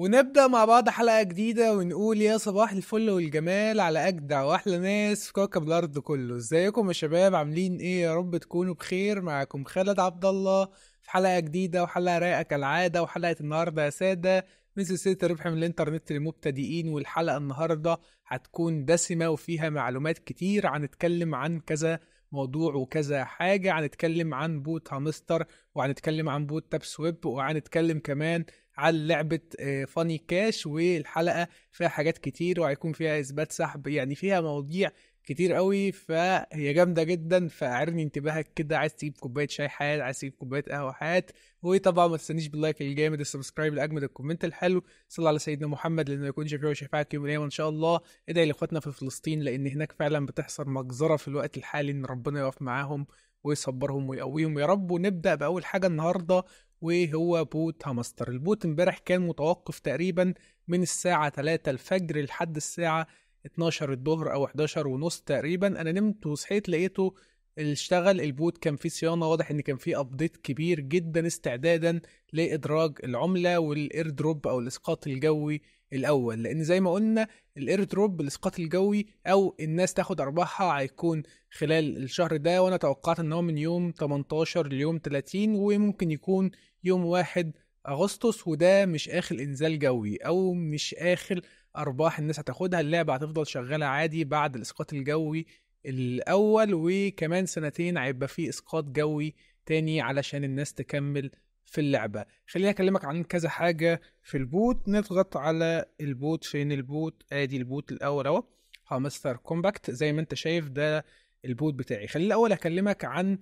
ونبدأ مع بعض حلقة جديدة ونقول يا صباح الفل والجمال على أجدع وأحلى ناس في كوكب الأرض كله ازيكم يا شباب عاملين إيه يا رب تكونوا بخير معاكم خالد عبد الله في حلقة جديدة وحلقة رايقة كالعادة وحلقة النهاردة يا سادة من سلسلة الربح من الإنترنت للمبتدئين والحلقة النهاردة هتكون دسمة وفيها معلومات كتير هنتكلم عن كذا موضوع وكذا حاجة هنتكلم عن بوت هامستر وهنتكلم عن بوت تابس ويب وهنتكلم كمان على لعبه فاني آه، كاش والحلقه فيها حاجات كتير وهيكون فيها اثبات سحب يعني فيها مواضيع كتير قوي فهي جامده جدا فاعرني انتباهك كده عايز تجيب كوبايه شاي حاد عايز تجيب كوبايه قهوه حاد وطبعا ما تستنيش باللايك الجامد السبسكرايب الاجمد الكومنت الحلو صل على سيدنا محمد لانه يكون شفيع وشفاعك يوم القيامه ان شاء الله ادعي لاخواتنا في فلسطين لان هناك فعلا بتحصل مجزره في الوقت الحالي ان ربنا يقف معاهم ويصبرهم ويقويهم يا رب ونبدا باول حاجه النهارده وهو بوت هامستر البوت امبارح كان متوقف تقريبا من الساعة 3 الفجر لحد الساعة 12 الظهر أو 11 ونص تقريبا أنا نمت وصحيت لقيته اشتغل البوت كان فيه صيانة واضح إن كان فيه أبديت كبير جدا استعدادا لإدراج العملة والاير دروب أو الإسقاط الجوي الاول لان زي ما قلنا الاير دروب الاسقاط الجوي او الناس تاخد ارباحها هيكون خلال الشهر ده وانا توقعت ان هو من يوم 18 ليوم 30 وممكن يكون يوم 1 اغسطس وده مش اخر انزال جوي او مش اخر ارباح الناس هتاخدها اللعبه هتفضل شغاله عادي بعد الاسقاط الجوي الاول وكمان سنتين هيبقى في اسقاط جوي تاني علشان الناس تكمل في اللعبه خليني اكلمك عن كذا حاجه في البوت نضغط على البوت فين البوت ادي البوت الاول اهو هامستر كومباكت زي ما انت شايف ده البوت بتاعي خليني الاول اكلمك عن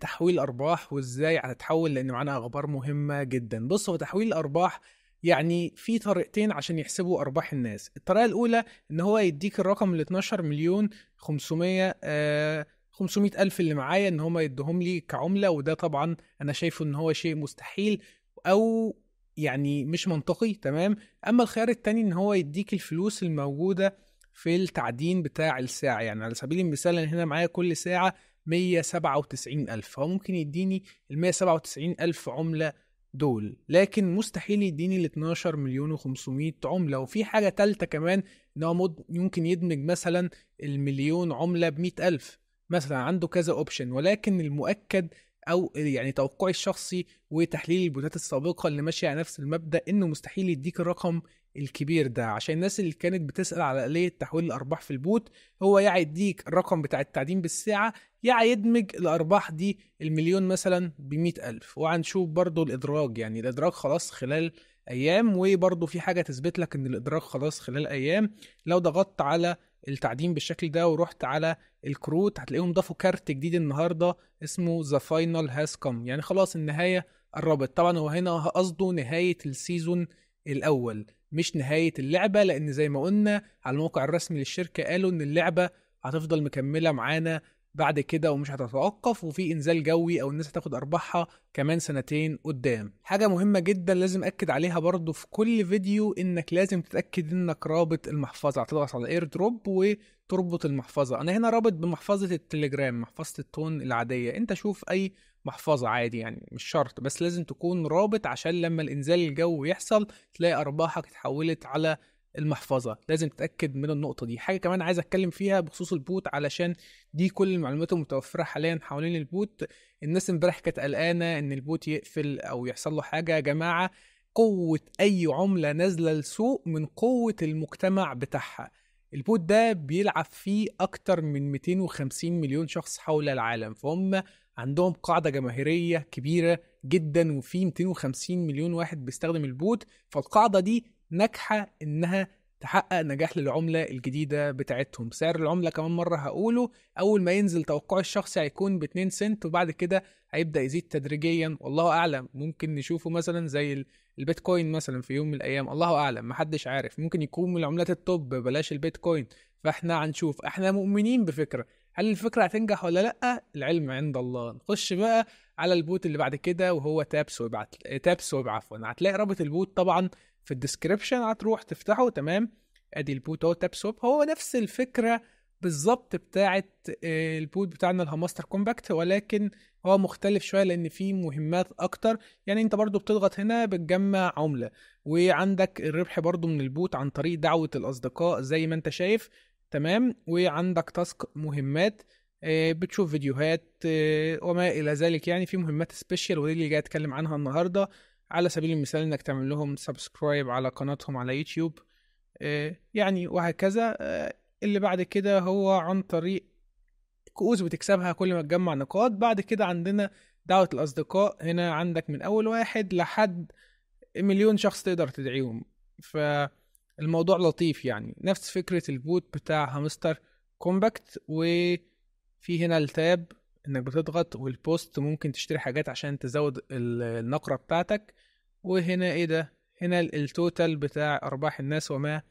تحويل الارباح وازاي هتتحول لان معانا اخبار مهمه جدا بص هو تحويل الارباح يعني في طريقتين عشان يحسبوا ارباح الناس الطريقه الاولى ان هو يديك الرقم ال 12 مليون 500 آه 500 ألف اللي معايا إن هم يدهم لي كعملة وده طبعا أنا شايفه إن هو شيء مستحيل أو يعني مش منطقي تمام أما الخيار التاني إن هو يديك الفلوس الموجودة في التعدين بتاع الساعة يعني على سبيل المثال أنا هنا معايا كل ساعة 197 ألف فهو ممكن يديني ال 197 ألف عملة دول لكن مستحيل يديني ال 12 مليون و500 عملة وفي حاجة تالتة كمان ان هو ممكن يدمج مثلا المليون عملة ب 100 ألف مثلا عنده كذا اوبشن ولكن المؤكد او يعني توقعي الشخصي وتحليل البوتات السابقه اللي ماشيه على نفس المبدا انه مستحيل يديك الرقم الكبير ده عشان الناس اللي كانت بتسال على آلية تحويل الارباح في البوت هو يا يديك الرقم بتاع التعدين بالساعه يا يدمج الارباح دي المليون مثلا ب ألف وهنشوف برضو الادراج يعني الادراج خلاص خلال ايام وبرضه في حاجه تثبت لك ان الادراج خلاص خلال ايام لو ضغطت على التعدين بالشكل ده ورحت على الكروت هتلاقيهم ضافوا كارت جديد النهارده اسمه ذا فاينل هاز كم يعني خلاص النهايه قربت طبعا هو هنا قصده نهايه السيزون الاول مش نهايه اللعبه لان زي ما قلنا على الموقع الرسمي للشركه قالوا ان اللعبه هتفضل مكمله معانا بعد كده ومش هتتوقف وفي انزال جوي او الناس هتاخد ارباحها كمان سنتين قدام حاجه مهمه جدا لازم اكد عليها برضو في كل فيديو انك لازم تتاكد انك رابط المحفظه هتضغط على اير دروب وتربط المحفظه انا هنا رابط بمحفظه التليجرام محفظه التون العاديه انت شوف اي محفظه عادي يعني مش شرط بس لازم تكون رابط عشان لما الانزال الجوي يحصل تلاقي ارباحك اتحولت على المحفظه لازم تتاكد من النقطه دي حاجه كمان عايز اتكلم فيها بخصوص البوت علشان دي كل المعلومات المتوفره حاليا حوالين البوت الناس امبارح كانت قلقانه ان البوت يقفل او يحصل له حاجه يا جماعه قوه اي عمله نازله السوق من قوه المجتمع بتاعها البوت ده بيلعب فيه اكتر من 250 مليون شخص حول العالم فهم عندهم قاعدة جماهيرية كبيرة جدا وفي 250 مليون واحد بيستخدم البوت فالقاعدة دي ناجحه انها تحقق نجاح للعمله الجديده بتاعتهم سعر العمله كمان مره هقوله اول ما ينزل توقع الشخصي هيكون ب 2 سنت وبعد كده هيبدا يزيد تدريجيا والله اعلم ممكن نشوفه مثلا زي البيتكوين مثلا في يوم من الايام الله اعلم محدش عارف ممكن يكون من العملات التوب بلاش البيتكوين فاحنا هنشوف احنا مؤمنين بفكره هل الفكره هتنجح ولا لا العلم عند الله نخش بقى على البوت اللي بعد كده وهو تابس ويب تابس ويب عفوا يعني هتلاقي رابط البوت طبعا في الديسكربشن هتروح تفتحه تمام ادي البوت اهو تابس ويب هو نفس الفكره بالظبط بتاعه آه، البوت بتاعنا ماستر كومباكت ولكن هو مختلف شويه لان فيه مهمات اكتر يعني انت برضو بتضغط هنا بتجمع عمله وعندك الربح برضو من البوت عن طريق دعوه الاصدقاء زي ما انت شايف تمام وعندك تاسك مهمات آه، بتشوف فيديوهات آه، وما الى ذلك يعني في مهمات سبيشال ودي اللي جاي اتكلم عنها النهارده على سبيل المثال انك تعمل لهم سبسكرايب على قناتهم على يوتيوب آه، يعني وهكذا اللي بعد كده هو عن طريق كؤوس بتكسبها كل ما تجمع نقاط بعد كده عندنا دعوة الأصدقاء هنا عندك من أول واحد لحد مليون شخص تقدر تدعيهم ف الموضوع لطيف يعني نفس فكرة البوت بتاع هامستر كومباكت وفي هنا التاب انك بتضغط والبوست ممكن تشتري حاجات عشان تزود النقرة بتاعتك وهنا ايه ده هنا التوتال بتاع ارباح الناس وما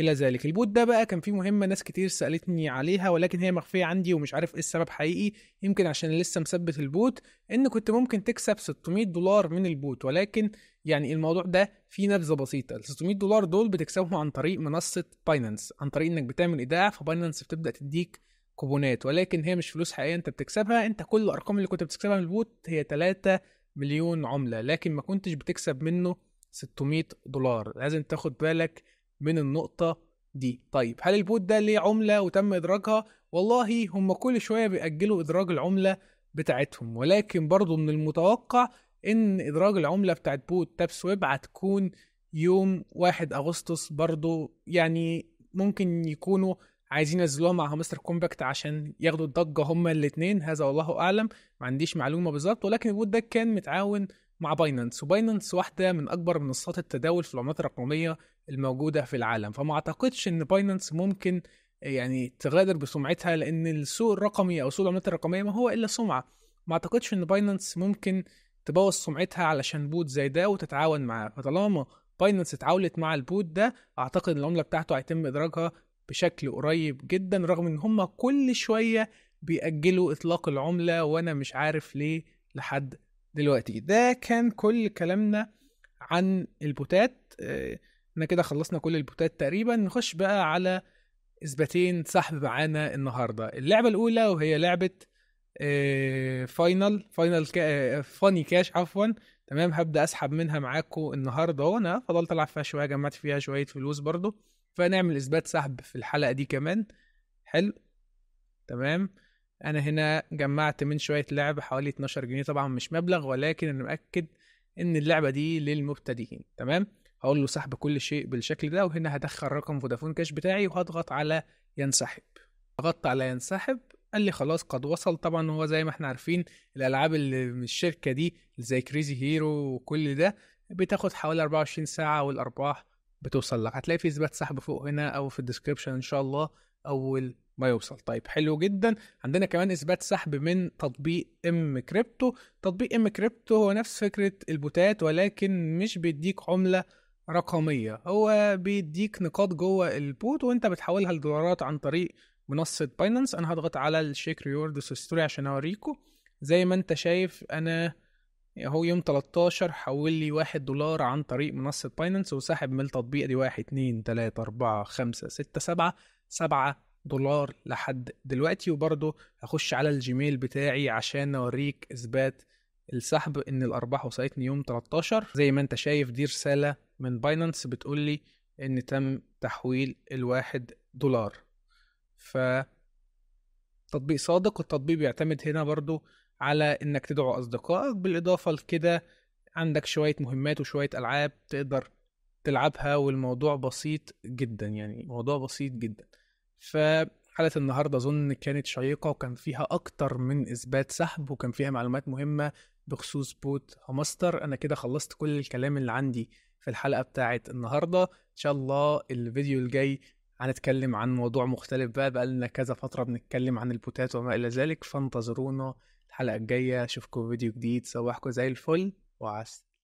الى ذلك البوت ده بقى كان فيه مهمه ناس كتير سالتني عليها ولكن هي مخفيه عندي ومش عارف ايه السبب حقيقي يمكن عشان لسه مثبت البوت ان كنت ممكن تكسب 600 دولار من البوت ولكن يعني الموضوع ده فيه نبذه بسيطه ال 600 دولار دول بتكسبهم عن طريق منصه باينانس عن طريق انك بتعمل ايداع فباينانس بتبدا تديك كوبونات ولكن هي مش فلوس حقيقيه انت بتكسبها انت كل الارقام اللي كنت بتكسبها من البوت هي 3 مليون عمله لكن ما كنتش بتكسب منه 600 دولار لازم تاخد بالك من النقطة دي طيب هل البوت ده ليه عملة وتم إدراجها والله هم كل شوية بيأجلوا إدراج العملة بتاعتهم ولكن برضو من المتوقع إن إدراج العملة بتاعت بوت تابس ويب هتكون يوم 1 أغسطس برضو يعني ممكن يكونوا عايزين ينزلوها مع مستر كومباكت عشان ياخدوا الضجه هما الاتنين هذا والله اعلم ما عنديش معلومه بالظبط ولكن البوت ده كان متعاون مع بايننس وبايننس واحدة من أكبر منصات التداول في العملات الرقمية الموجودة في العالم فما أعتقدش إن بايننس ممكن يعني تغادر بسمعتها لأن السوق الرقمي أو سوق العملات الرقمية ما هو إلا سمعة ما أعتقدش إن بايننس ممكن تبوظ سمعتها علشان بوت زي ده وتتعاون معاه فطالما بايننس اتعاونت مع البوت ده أعتقد العملة بتاعته هيتم إدراجها بشكل قريب جدا رغم إن هما كل شوية بيأجلوا إطلاق العملة وأنا مش عارف ليه لحد دلوقتي ده كان كل كلامنا عن البوتات آه، احنا كده خلصنا كل البوتات تقريبا نخش بقى على اثباتين سحب معانا النهارده اللعبه الاولى وهي لعبه فاينل فاينل فاني كاش عفوا تمام هبدا اسحب منها معاكم النهارده وانا فضلت العب فيها شويه جمعت فيها شويه فلوس برضو فنعمل اثبات سحب في الحلقه دي كمان حلو تمام انا هنا جمعت من شويه لعب حوالي 12 جنيه طبعا مش مبلغ ولكن انا مأكد ان اللعبه دي للمبتدئين تمام هقول له سحب كل شيء بالشكل ده وهنا هدخل رقم فودافون كاش بتاعي وهضغط على ينسحب ضغطت على ينسحب قال لي خلاص قد وصل طبعا هو زي ما احنا عارفين الالعاب اللي من الشركه دي زي كريزي هيرو وكل ده بتاخد حوالي 24 ساعه والارباح بتوصل لك هتلاقي في اثبات سحب فوق هنا او في الديسكربشن ان شاء الله اول ما يوصل طيب حلو جدا عندنا كمان اثبات سحب من تطبيق ام كريبتو تطبيق ام كريبتو هو نفس فكره البوتات ولكن مش بيديك عمله رقميه هو بيديك نقاط جوه البوت وانت بتحولها لدولارات عن طريق منصه باينانس انا هضغط على الشيك ريوردس ستوري عشان اوريكم زي ما انت شايف انا اهو يوم 13 حول لي 1 دولار عن طريق منصه باينانس وسحب من التطبيق دي 1 2 3 4 5 6 7 7 دولار لحد دلوقتي وبرضه هخش على الجيميل بتاعي عشان اوريك اثبات السحب ان الارباح وصلتني يوم 13 زي ما انت شايف دي رساله من باينانس بتقول لي ان تم تحويل الواحد دولار ف تطبيق صادق والتطبيق بيعتمد هنا برضو على انك تدعو اصدقائك بالاضافه لكده عندك شويه مهمات وشويه العاب تقدر تلعبها والموضوع بسيط جدا يعني موضوع بسيط جدا فحلقه النهارده اظن كانت شيقه وكان فيها اكتر من اثبات سحب وكان فيها معلومات مهمه بخصوص بوت هامستر انا كده خلصت كل الكلام اللي عندي في الحلقه بتاعه النهارده ان شاء الله الفيديو الجاي هنتكلم عن موضوع مختلف بقى بقالنا كذا فتره بنتكلم عن البوتات وما الى ذلك فانتظرونا الحلقه الجايه اشوفكم فيديو جديد صباحكم زي الفل وعسل